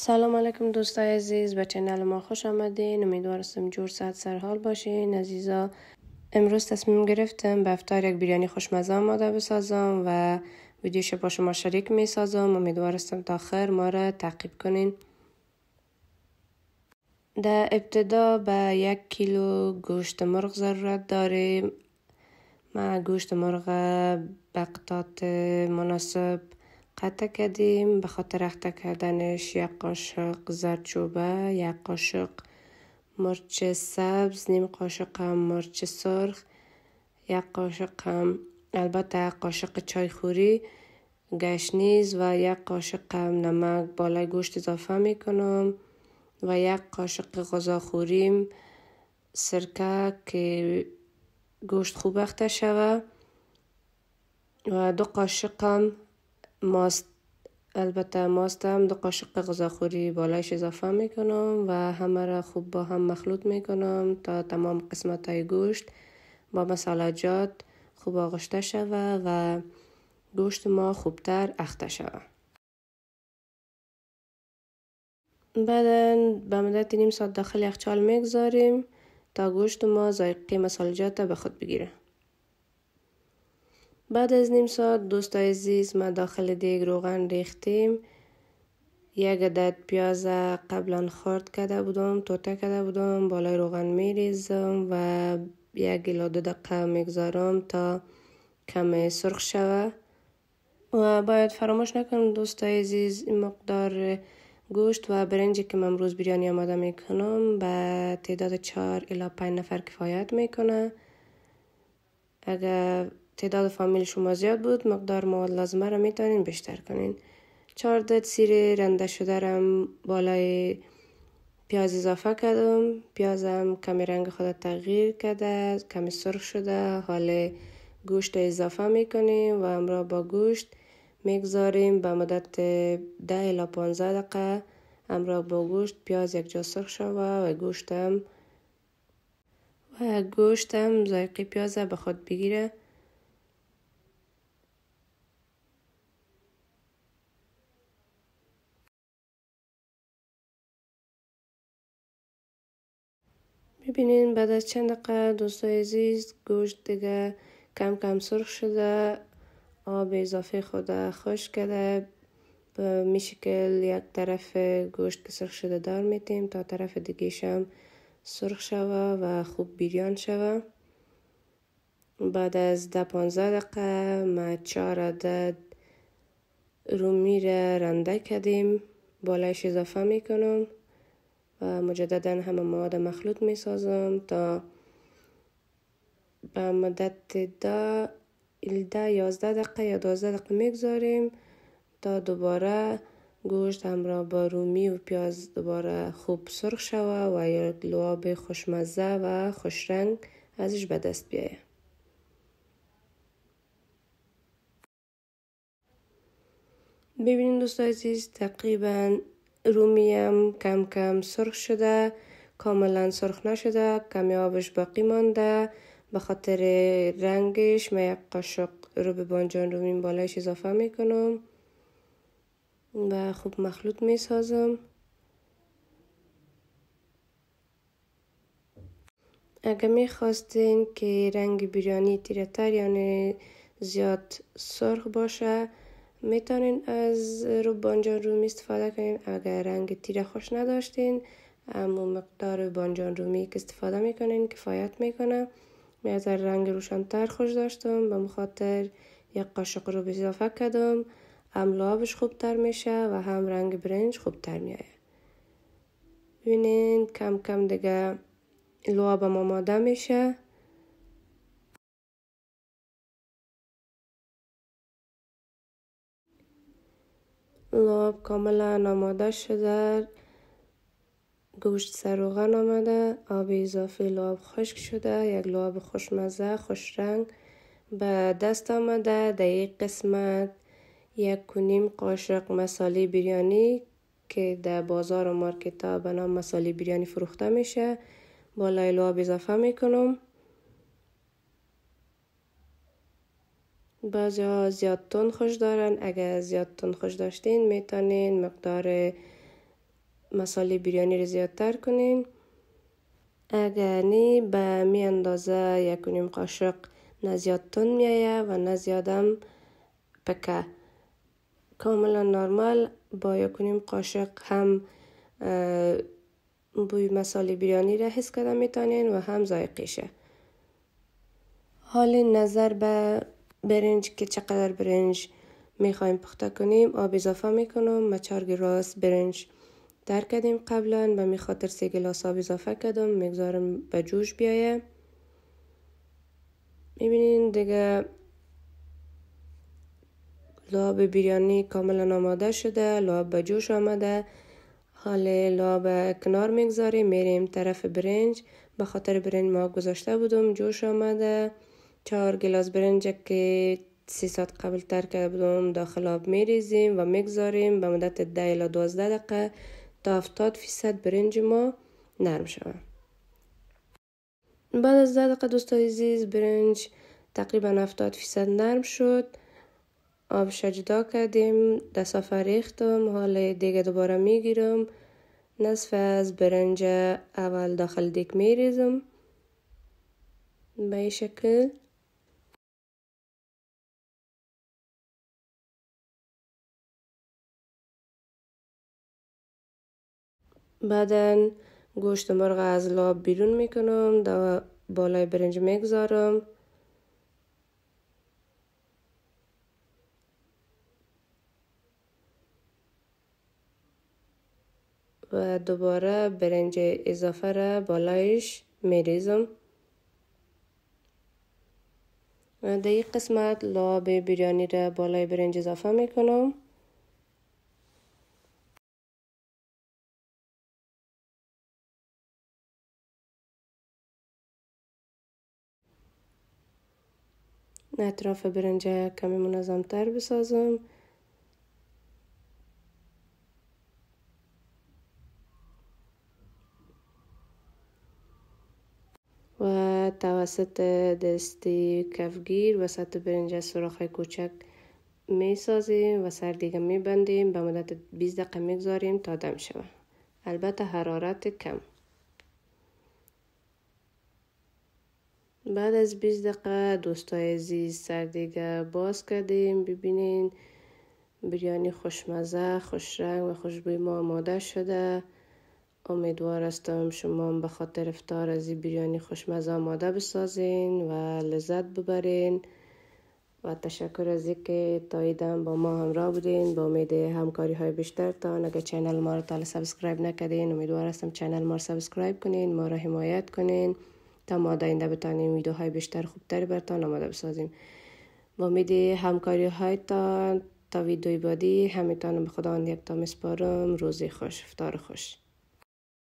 سلام علیکم دوستای عزیز به چنل ما خوش آمدین امیدوارستم جور ساعت سرحال باشین عزیزا امروز تصمیم گرفتم به افتار یک بریانی خوشمزه آماده بسازم و ویدیوش با شما شریک می سازم امیدوارستم تا آخر ما را تعقیب کنین در ابتدا به یک کیلو گوشت مرغ ضرورت داریم من گوشت مرغ به مناسب قطع کردیم به خاطر اخته کردنش یک قاشق زردچوبه یک قاشق مرچ سبز نیم قاشق هم مرچ سرخ یک قاشق هم البته یک قاشق خوری گشنیز و یک قاشق هم نمک بالای گوشت اضافه می کنم و یک قاشق غذا خوریم سرکه که گوشت خوب اخته شوه و دو قاشق هم ماست البته ماست هم دو قاشق غذاخوری بالایش اضافه میکنم و همه را خوب با هم مخلوط میکنم تا تمام قسمت های گوشت با مسالجات خوب آغشته شوه و گوشت ما خوبتر اخته شوه بعد به مدت نیم ساعت داخل یخچال میگذاریم تا گوشت ما ذایقه مسالجات به خود بگیره بعد از نیم ساعت دوستای عزیز ما داخل دیگ روغن ریختیم یک عدد پیاز قبلا خرد کرده بودم توته کرده بودم بالای روغن میریزم و یک الا دو دقیقه میگذارم تا کم سرخ شوه و باید فراموش نکنم دوستای عزیز این مقدار گوشت و برنجی که من امروز بریانی آماده میکنم به تعداد چهار الا پنج نفر کفایت میکنه اگر تعداد فامیل شما زیاد بود مقدار مواد لازمه را میتونین بیشتر کنین دت سیر رنده شده را بالای پیاز اضافه کردم پیازم کمی رنگ خود تغییر کرده کمی سرخ شده حال گوشت اضافه میکنیم و همراه با گوشت میگذاریم به مدت ده الی 15 دقیقه همراه با گوشت پیاز جا سرخ شوه و گوشتم و گوشتم ذایقی پیازه به خود بگیره ببینین بعد از چند دقیقه دوستای عزیز گوشت دیگه کم کم سرخ شده آب اضافه خود خوش کرده به میشکل یک طرف گوشت که سرخ شده دار میتیم تا طرف دیگه سرخ شوه و خوب بیریان شوه بعد از ده پانزه دقیقه ما چهار عدد رومی رنده کردیم بالایش اضافه میکنم و مجددا همه مواد مخلوط می سازم تا به مدت ده ده یازده دقیقه یا دوازده دقیقه میگذاریم تا دوباره گوشت همراه با رومی و پیاز دوباره خوب سرخ شوه و یک لعاب خوشمزه و خوشرنگ ازش به دست بیایه ببینید دوست عزیز تقریبا رومیم کم کم سرخ شده کاملا سرخ نشده کمی آبش باقی مانده به خاطر رنگش من یک قاشق به بانجان رومی بالایش اضافه میکنم و خوب مخلوط میسازم اگر میخواستین که رنگ بریانی تر یعنی زیاد سرخ باشه میتونین از روب بانجان رومی استفاده کنین اگر رنگ تیره خوش نداشتین اما مقدار بانجان رومی که استفاده میکنین کفایت میکنه می از رنگ روشنتر خوش داشتم به مخاطر یک قاشق رو اضافه کردم هم لابش خوبتر میشه و هم رنگ برنج خوبتر میایه ببینین کم کم دیگه لعاب آماده میشه لاب کاملا آماده شده گوشت سروغن آمده آب اضافه لاب خشک شده یک لاب خوشمزه خوش رنگ به دست آمده در یک قسمت یک نیم قاشق مسالی بریانی که در بازار و مارکت ها به نام مساله بریانی فروخته میشه بالای لاب اضافه میکنم بعضی ها زیاد تون خوش دارن اگر زیاد تون خوش داشتین میتونین مقدار مسالی بریانی رو زیادتر کنین اگر نی به می اندازه یک و قاشق نه زیاد تون میایه و نه زیادم پکه کاملا نرمال با یک و قاشق هم بوی مسالی بریانی را حس کده میتونین و هم زایقیشه. حال نظر به برنج که چقدر برنج میخوایم پخته کنیم آب اضافه میکنم ما چهار برنج در کردیم قبلا و می خاطر سه گلاس آب اضافه کردم میگذارم به جوش بیایه میبینین دیگه لاب بریانی کاملا آماده شده لاب به جوش آمده حال لاب کنار میگذاریم میریم طرف برنج به خاطر برنج ما گذاشته بودم جوش آمده چهار گلاس برنج که 300 قبل تر کردم داخل آب می و میگذاریم به مدت 10 الی 12 دقیقه تا 70 فیصد برنج ما نرم شود بعد از 10 دقیقه دوستای عزیز برنج تقریبا 70 فیصد نرم شد آب شجدا کردیم دست ریختم حالا دیگه دوباره میگیرم نصف از برنج اول داخل دیک میریزم به شکل بعدا گوشت مرغ از لاب بیرون میکنم در بالای برنج میگذارم و دوباره برنج اضافه را بالایش میریزم در این قسمت لاب بریانی را بالای برنج اضافه میکنم اطراف برنجه کمی منظم تر بسازم و توسط دستی کفگیر وسط برنجه سوراخ کوچک می و سر دیگه می به مدت 20 دقیقه می تا دم شود البته حرارت کم بعد از 20 دقیقه دوستای عزیز سر باز کردیم ببینین بریانی خوشمزه خوش رنگ و خوشبوی ما آماده شده امیدوار هستم شما هم به خاطر افتار از این بریانی خوشمزه آماده بسازین و لذت ببرین و تشکر از اینکه تا ایدم با ما همراه بودین با امید همکاری های بیشتر تا اگه چینل ما رو تا سابسکرایب نکردین امیدوار هستم چینل ما رو سابسکرایب کنین ما رو حمایت کنین تا ما اینده بتانیم ویدیوهای بیشتر خوبتری برتان آماده بسازیم با امید همکاری هایتان تا ویدیوی بادی همیتان به خدا یک تا مسپارم روزی خوش افتار خوش